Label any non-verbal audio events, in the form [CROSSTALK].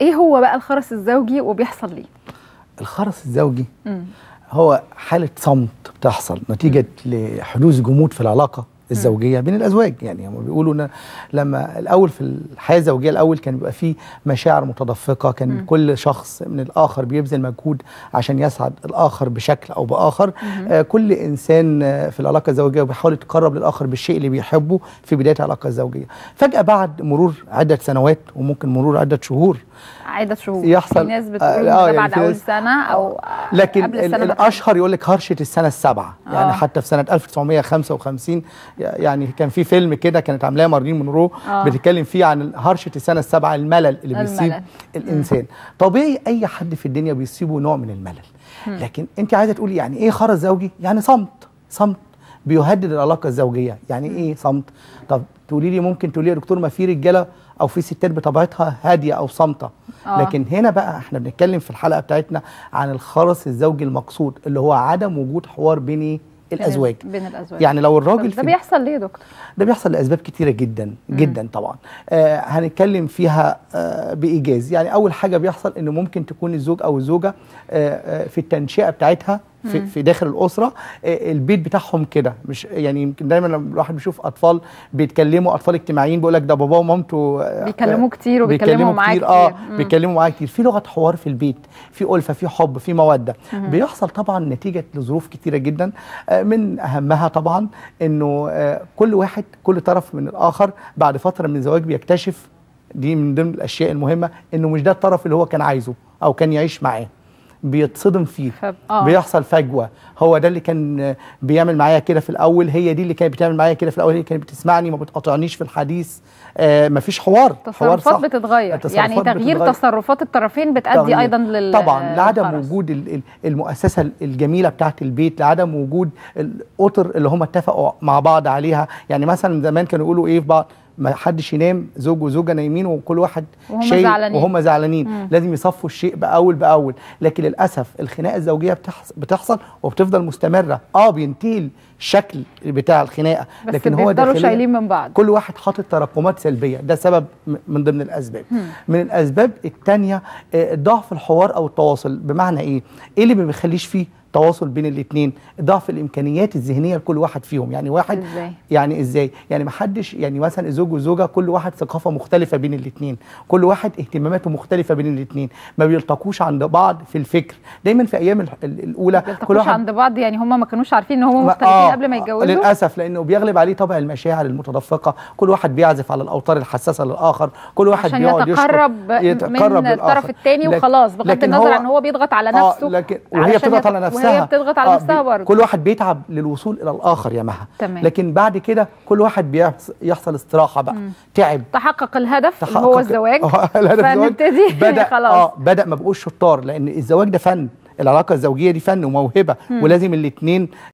ايه هو بقى الخرس الزوجي وبيحصل ليه؟ الخرس الزوجي مم. هو حالة صمت بتحصل نتيجة لحدوث جمود في العلاقة الزوجيه بين الازواج يعني هم بيقولوا ان لما الاول في الحياه الزوجيه الاول كان بيبقى فيه مشاعر متدفقه كان مم. كل شخص من الاخر بيبذل مجهود عشان يسعد الاخر بشكل او باخر آه كل انسان في العلاقه الزوجيه بيحاول يتقرب للاخر بالشيء اللي بيحبه في بدايه العلاقه الزوجيه فجاه بعد مرور عده سنوات وممكن مرور عده شهور عدة شهور يحصل الناس بتقول آه, آه، يعني بعد اول سنه او لكن قبل السنة الاشهر يقول لك هرشه السنه السابعه يعني آه. حتى في سنه 1955 يعني كان في فيلم كده كانت عاملاه مارلين مونرو آه. بتتكلم فيه عن هرشه السنه السابعه الملل اللي بيصيب الملل. الانسان طبيعي اي حد في الدنيا بيصيبه نوع من الملل م. لكن انت عايزه تقولي يعني ايه خرز زوجي يعني صمت صمت بيهدد العلاقه الزوجيه يعني م. ايه صمت طب تقولي لي ممكن تقولي يا دكتور ما في رجاله او في ستات بطبيعتها هاديه او صامته آه. لكن هنا بقى احنا بنتكلم في الحلقه بتاعتنا عن الخرس الزوجي المقصود اللي هو عدم وجود حوار بيني الازواج بين الازواج يعني لو الراجل ده بيحصل ليه يا دكتور ده بيحصل لاسباب كتيره جدا جدا مم. طبعا آه هنتكلم فيها آه بايجاز يعني اول حاجه بيحصل ان ممكن تكون الزوج او الزوجه آه, آه، في التنشئه بتاعتها في, في داخل الاسره آه، البيت بتاعهم كده مش يعني يمكن دايما لما الواحد بيشوف اطفال بيتكلموا اطفال اجتماعيين بيقول لك ده باباه ومامته آه، بيكلموا كتير وبيتكلموا معاه كتير اه بيتكلموا معاه كتير في لغه حوار في البيت في الفه في حب في موده مم. بيحصل طبعا نتيجه لظروف كتيره جدا آه، من اهمها طبعا انه كل واحد كل طرف من الاخر بعد فتره من الزواج بيكتشف دي من ضمن الاشياء المهمه انه مش ده الطرف اللي هو كان عايزه او كان يعيش معاه بيتصدم فيه آه. بيحصل فجوه هو ده اللي كان بيعمل معايا كده في الاول هي دي اللي كانت بتعمل معايا كده في الاول هي كانت بتسمعني ما بتقاطعنيش في الحديث آه مفيش حوار تصرفات حوار صح. بتتغير يعني تغيير بتتغير. تصرفات الطرفين بتؤدي ايضا لل طبعا لعدم الفرس. وجود المؤسسه الجميله بتاعه البيت لعدم وجود الاطر اللي هم اتفقوا مع بعض عليها يعني مثلا زمان كانوا يقولوا ايه في بعض ما حدش ينام زوج وزوجه نايمين وكل واحد وهم شيء زعلانين. وهم زعلانين مم. لازم يصفوا الشيء باول باول لكن للاسف الخناقه الزوجيه بتحصل, بتحصل وبتفضل مستمره اه بينتهي الشكل بتاع الخناقه بس لكن هو ده شايلين من بعض كل واحد حاطط تراكمات سلبيه ده سبب من ضمن الاسباب مم. من الاسباب الثانيه آه، ضعف الحوار او التواصل بمعنى ايه ايه اللي ما بيخليش فيه تواصل بين الاثنين ضعف الامكانيات الذهنيه لكل واحد فيهم يعني واحد إزاي؟ يعني ازاي يعني ما حدش يعني مثلا زوج وزوجه كل واحد ثقافه مختلفه بين الاثنين كل واحد اهتماماته مختلفه بين الاثنين ما بيلتقوش عند بعض في الفكر دايما في ايام الاولى كل واحد عند بعض يعني هم ما كانوش عارفين ان هم مختلفين آه قبل ما يتجوزوا للاسف لانه بيغلب عليه طبع المشاعر المتدفقه كل واحد بيعزف على الاوتار الحساسه للاخر كل واحد عشان بيقعد يتقرب, يتقرب من الطرف الثاني وخلاص بغض النظر عن هو بيضغط على آه، نفسه آه لكن وهي بتضغط على نفسها نفسها وهي بتضغط على آه نفسها برضه كل واحد بيتعب للوصول الى الاخر يا مها تمام. لكن بعد كده كل واحد بيحصل استراحه بقى مم. تعب تحقق الهدف تحقق هو الزواج [LAUGHS] آه، الهدف فنبتدي [LAUGHS] بدا خلاص اه بدا ما بقوش شطار لان الزواج ده فن العلاقه الزوجيه دي فن وموهبه مم. ولازم الاثنين